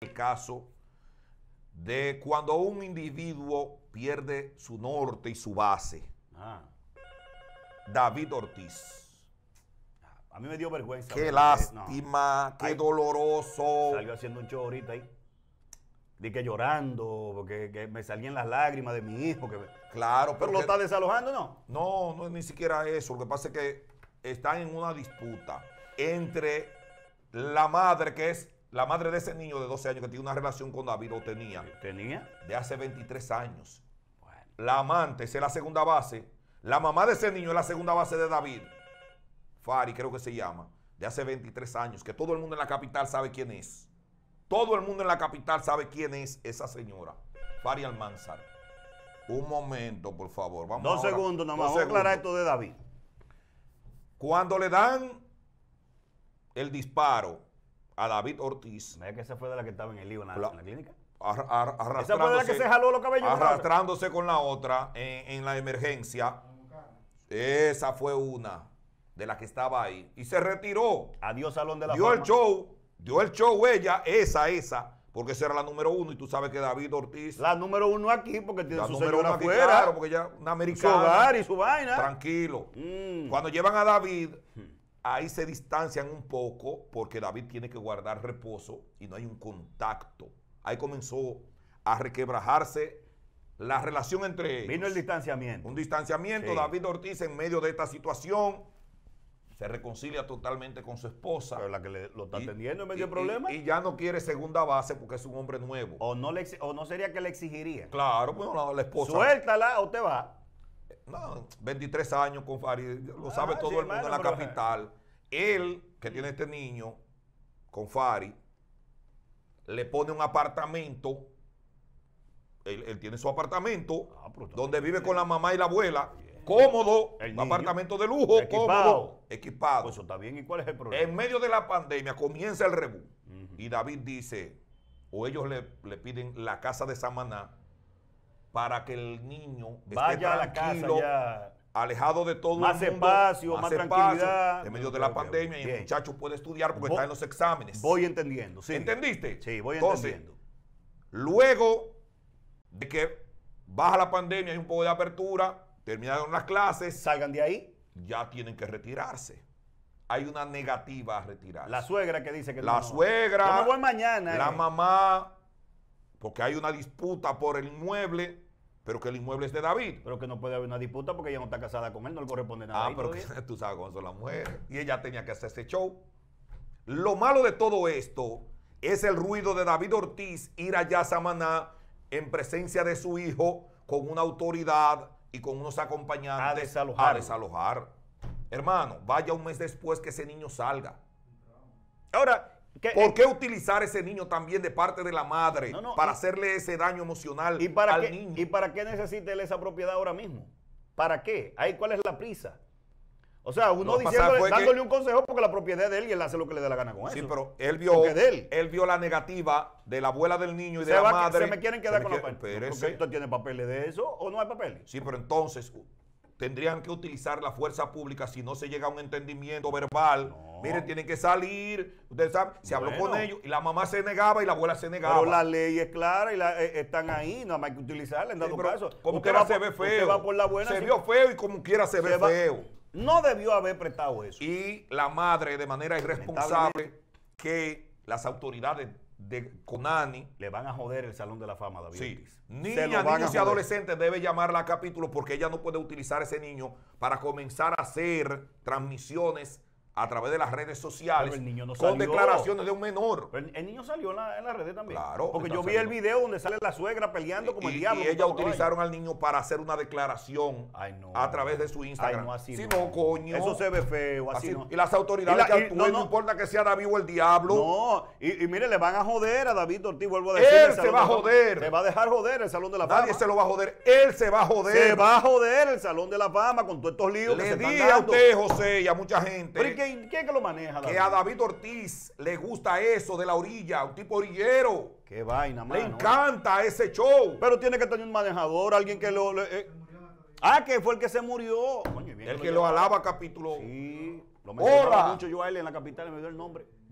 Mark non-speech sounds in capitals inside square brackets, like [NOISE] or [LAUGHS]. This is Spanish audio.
el caso de cuando un individuo pierde su norte y su base. Ah. David Ortiz. A mí me dio vergüenza. Qué lástima, qué doloroso. Salió haciendo un show ahorita ahí. Dije que llorando, porque me salían las lágrimas de mi hijo. Claro, pero. pero lo está desalojando, ¿no? No, no es ni siquiera eso. Lo que pasa es que están en una disputa entre la madre, que es la madre de ese niño de 12 años que tiene una relación con David lo tenía. ¿Tenía? De hace 23 años. La amante, esa es la segunda base. La mamá de ese niño es la segunda base de David. Fari, creo que se llama. De hace 23 años. Que todo el mundo en la capital sabe quién es. Todo el mundo en la capital sabe quién es esa señora. Fari Almanzar. Un momento, por favor. Vamos Dos segundos, nada Vamos a aclarar esto de David. Cuando le dan el disparo a David Ortiz. Mira que esa fue de la que estaba en el lío en la, en la clínica. arrastrándose, esa fue de la que se jaló los cabellos. Arrastrándose con la otra en, la emergencia. Esa fue una de las que estaba ahí. Y se retiró. Adiós, Salón de la Dio el show. Dio el show ella, esa, esa. Porque esa era la número uno y tú sabes que David Ortiz. La número uno aquí porque tiene su número uno aquí, afuera. Claro, porque es una americana. Su hogar y su vaina. Tranquilo. Mm. Cuando llevan a David, mm. Ahí se distancian un poco porque David tiene que guardar reposo y no hay un contacto. Ahí comenzó a requebrajarse la relación entre ellos. Vino el distanciamiento. Un distanciamiento. David Ortiz en medio de esta situación se reconcilia totalmente con su esposa. Pero la que lo está atendiendo en medio de problemas Y, ya no quiere segunda base porque es un hombre nuevo. O no, le, o no sería que le exigiría. Claro, bueno, la, la esposa. Suéltala o te va. No, 23 años con Fari, lo sabe ah, todo el mundo en la eh, capital. Él, que mm. tiene este niño, con Fari, le pone un apartamento. Él, tiene su apartamento, ah, donde vive con la mamá y la abuela. Cómodo, un apartamento de lujo, cómodo, equipado. Pues eso está bien, ¿y cuál es el problema? En medio de la pandemia comienza el rebú. Y David dice, o ellos le, le piden la casa de Samaná, para que el niño vaya a la casa alejado de todo más el mundo, espacio, más, tranquilidad. en medio de la pandemia y el muchacho puede estudiar porque está en los exámenes. Voy entendiendo, ¿Entendiste? Sí, voy entendiendo. Luego de que baja la pandemia, hay un poco de apertura, terminaron las clases. Salgan de ahí. Ya tienen que retirarse. Hay una negativa a retirarse. La suegra que dice que la no. La suegra. Yo me voy mañana. La eh. mamá, porque hay una disputa por el mueble pero que el inmueble es de David. Pero que no puede haber una disputa porque ella no está casada con él, no le corresponde nada. Ah, pero que, [LAUGHS] tú sabes cómo son la mujeres. Y ella tenía que hacer ese show. Lo malo de todo esto es el ruido de David Ortiz ir allá a Samaná en presencia de su hijo con una autoridad y con unos acompañantes a desalojar. A desalojar. Hermano, vaya un mes después que ese niño salga. Ahora, ¿Por eh, qué utilizar ese niño también de parte de la madre para hacerle ese daño emocional y para al qué, niño? ¿Y para qué necesita esa propiedad ahora mismo? ¿Para qué? Ahí cuál es la prisa. O sea, uno dice dándole un consejo porque la propiedad es de él y él hace lo que le da la gana con eso. Sí, pero él vio, él. vio la negativa de la abuela del niño y de la madre. Se me quieren quedar con la parte. ¿Usted tiene papeles de eso o no hay papeles? Sí, pero entonces tendrían que utilizar la fuerza pública si no se llega a un entendimiento verbal. Miren, tienen que salir. Ustedes saben, se habló con ellos y la mamá se negaba y la abuela se negaba. Pero la ley es clara y la, eh, están ahí, nada más hay que utilizarla en dado caso. Como quiera se ve feo. la buena, se vio feo y como quiera se, ve feo. No debió haber prestado eso. Y la madre, de manera irresponsable, que las autoridades de Conani. Le van a joder el Salón de la Fama, David. Sí. ni Niña, y adolescentes debe llamarla a capítulo porque ella no puede utilizar ese niño para comenzar a hacer transmisiones a través de las redes sociales con declaraciones de un menor. el, niño salió en las la redes también. Claro. Porque yo vi el video donde sale la suegra peleando como el diablo. Y ella utilizaron al niño para hacer una declaración a través de su Instagram. Ay, no, así no, coño. Eso se ve feo, así, no. Y las autoridades que actúen, no, importa que sea David o el diablo. No, y, mire, le van a joder a David Ortiz, vuelvo a decir. Él se va a joder. Se va a dejar joder el Salón de la Fama. Nadie se lo va a joder, él se va a joder. Se va a joder el Salón de la Fama con todos estos líos le que se están dando. a usted, José, y a mucha gente. ¿Quién, que lo maneja? Que a David Ortiz le gusta eso de la orilla, un tipo orillero. Qué vaina, mano. Le encanta ese show. Pero tiene que tener un manejador, alguien que lo... Eh. Ah, que fue el que se murió. el que, lo, alaba, capítulo. Sí, lo mencionaba mucho yo a él en la capital, me dio el nombre.